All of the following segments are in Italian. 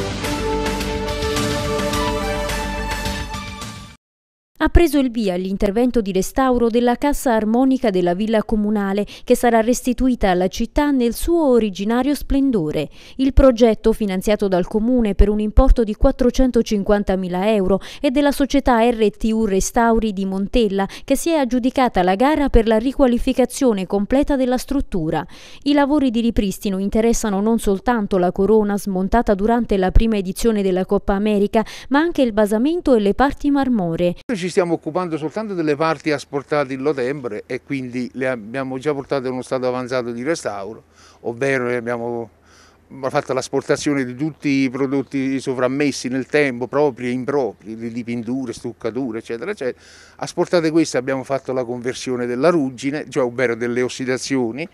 Thank you. Ha preso il via l'intervento di restauro della cassa armonica della villa comunale che sarà restituita alla città nel suo originario splendore. Il progetto, finanziato dal comune per un importo di 450.000 euro, è della società RTU Restauri di Montella che si è aggiudicata la gara per la riqualificazione completa della struttura. I lavori di ripristino interessano non soltanto la corona smontata durante la prima edizione della Coppa America, ma anche il basamento e le parti marmore. Ci ci stiamo occupando soltanto delle parti asportate in Lotembre e quindi le abbiamo già portate in uno stato avanzato di restauro, ovvero abbiamo fatto l'asportazione di tutti i prodotti sovrammessi nel tempo, propri e impropri, di pinture, stuccature, eccetera, eccetera. Asportate queste abbiamo fatto la conversione della ruggine, cioè ovvero delle ossidazioni,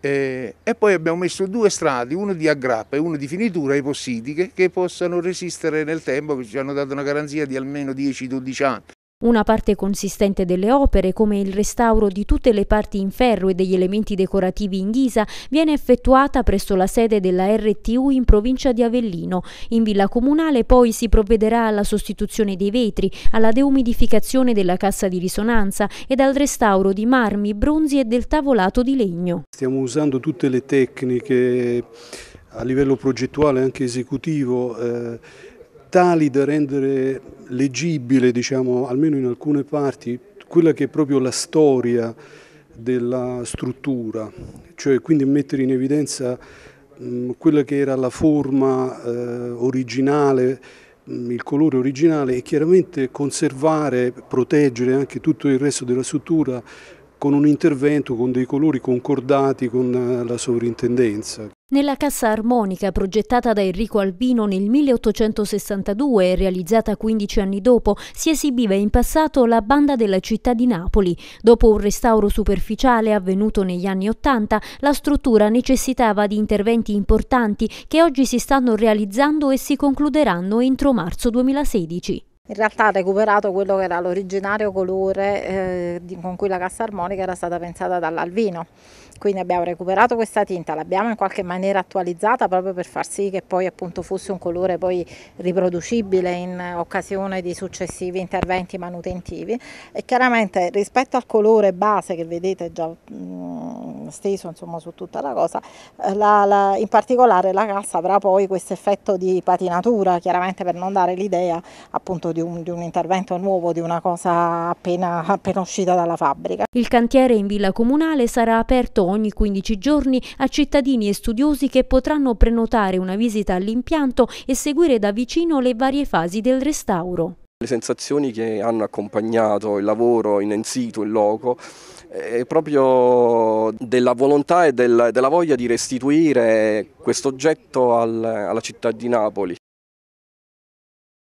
eh, e poi abbiamo messo due strati, uno di aggrappa e uno di finitura ai possidiche che possano resistere nel tempo, che ci hanno dato una garanzia di almeno 10-12 anni. Una parte consistente delle opere, come il restauro di tutte le parti in ferro e degli elementi decorativi in ghisa, viene effettuata presso la sede della RTU in provincia di Avellino. In villa comunale poi si provvederà alla sostituzione dei vetri, alla deumidificazione della cassa di risonanza ed al restauro di marmi, bronzi e del tavolato di legno. Stiamo usando tutte le tecniche a livello progettuale e anche esecutivo eh, tali da rendere leggibile, diciamo, almeno in alcune parti, quella che è proprio la storia della struttura, cioè quindi mettere in evidenza mh, mm, quella che era la forma eh, originale, mh, mm, il colore originale e chiaramente conservare, proteggere anche tutto il resto della struttura con un intervento con dei colori concordati con eh, la sovrintendenza. Nella cassa armonica progettata da Enrico Albino nel 1862 e realizzata 15 anni dopo, si esibiva in passato la banda della città di Napoli. Dopo un restauro superficiale avvenuto negli anni Ottanta, la struttura necessitava di interventi importanti che oggi si stanno realizzando e si concluderanno entro marzo 2016 in realtà ha recuperato quello che era l'originario colore eh, con cui la cassa armonica era stata pensata dall'Alvino. Quindi abbiamo recuperato questa tinta, l'abbiamo in qualche maniera attualizzata proprio per far sì che poi appunto fosse un colore poi riproducibile in occasione di successivi interventi manutentivi e chiaramente rispetto al colore base che vedete già mh, mm, steso insomma su tutta la cosa, eh, la, la, in particolare la cassa avrà poi questo effetto di patinatura chiaramente per non dare l'idea appunto di di un, di un intervento nuovo, di una cosa appena, appena uscita dalla fabbrica. Il cantiere in Villa Comunale sarà aperto ogni 15 giorni a cittadini e studiosi che potranno prenotare una visita all'impianto e seguire da vicino le varie fasi del restauro. Le sensazioni che hanno accompagnato il lavoro in situ, in loco, è proprio della volontà e del, della voglia di restituire questo oggetto al, alla città di Napoli.